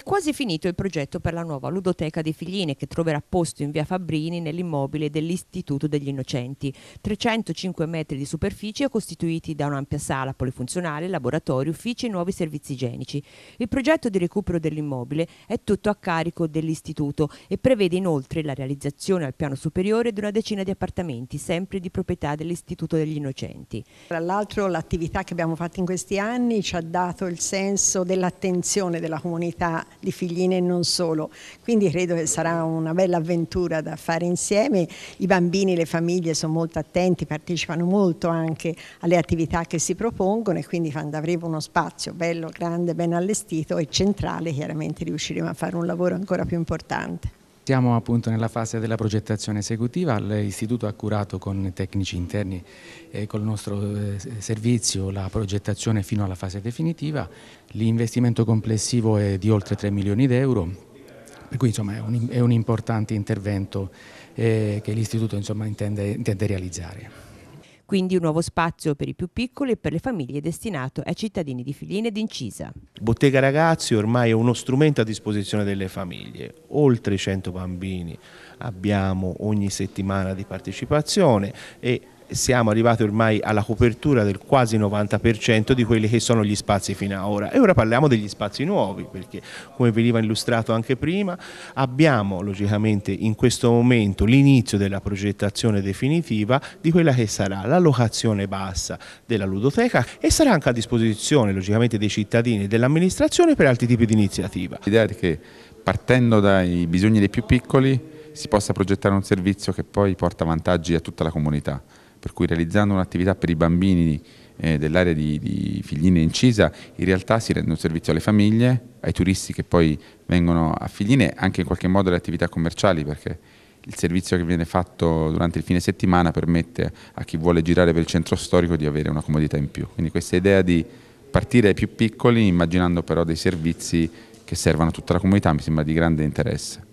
È quasi finito il progetto per la nuova ludoteca dei Figline che troverà posto in via Fabbrini nell'immobile dell'Istituto degli Innocenti. 305 metri di superficie costituiti da un'ampia sala polifunzionale, laboratorio, uffici e nuovi servizi igienici. Il progetto di recupero dell'immobile è tutto a carico dell'Istituto e prevede inoltre la realizzazione al piano superiore di una decina di appartamenti, sempre di proprietà dell'Istituto degli Innocenti. Tra l'altro l'attività che abbiamo fatto in questi anni ci ha dato il senso dell'attenzione della comunità di figline e non solo. Quindi credo che sarà una bella avventura da fare insieme. I bambini, e le famiglie sono molto attenti, partecipano molto anche alle attività che si propongono e quindi quando avremo uno spazio bello, grande, ben allestito e centrale, chiaramente riusciremo a fare un lavoro ancora più importante. Stiamo appunto nella fase della progettazione esecutiva, l'istituto ha curato con tecnici interni e col nostro eh, servizio la progettazione fino alla fase definitiva, l'investimento complessivo è di oltre 3 milioni di euro, per cui insomma, è, un, è un importante intervento eh, che l'istituto intende, intende realizzare quindi un nuovo spazio per i più piccoli e per le famiglie destinato ai cittadini di Filine Incisa. Bottega Ragazzi ormai è uno strumento a disposizione delle famiglie, oltre 100 bambini abbiamo ogni settimana di partecipazione e siamo arrivati ormai alla copertura del quasi 90% di quelli che sono gli spazi fino ad ora. E ora parliamo degli spazi nuovi, perché come veniva illustrato anche prima, abbiamo logicamente in questo momento l'inizio della progettazione definitiva di quella che sarà la locazione bassa della ludoteca e sarà anche a disposizione logicamente dei cittadini e dell'amministrazione per altri tipi di iniziativa. L'idea è che partendo dai bisogni dei più piccoli si possa progettare un servizio che poi porta vantaggi a tutta la comunità per cui realizzando un'attività per i bambini eh, dell'area di, di Figline Incisa, in realtà si rende un servizio alle famiglie, ai turisti che poi vengono a Figline, anche in qualche modo alle attività commerciali, perché il servizio che viene fatto durante il fine settimana permette a chi vuole girare per il centro storico di avere una comodità in più. Quindi questa idea di partire ai più piccoli immaginando però dei servizi che servano a tutta la comunità mi sembra di grande interesse.